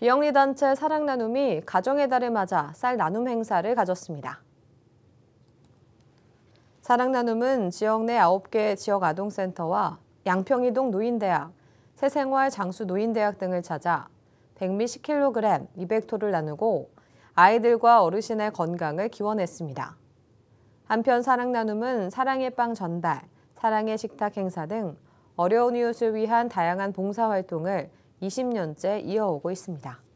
비영리 단체 사랑 나눔이 가정의 달을 맞아 쌀 나눔 행사를 가졌습니다. 사랑 나눔은 지역 내 9개 지역 아동센터와 양평이동 노인대학, 새생활 장수 노인대학 등을 찾아 백미 10kg 200토를 나누고 아이들과 어르신의 건강을 기원했습니다. 한편 사랑 나눔은 사랑의 빵 전달, 사랑의 식탁 행사 등 어려운 이웃을 위한 다양한 봉사활동을 20년째 이어오고 있습니다.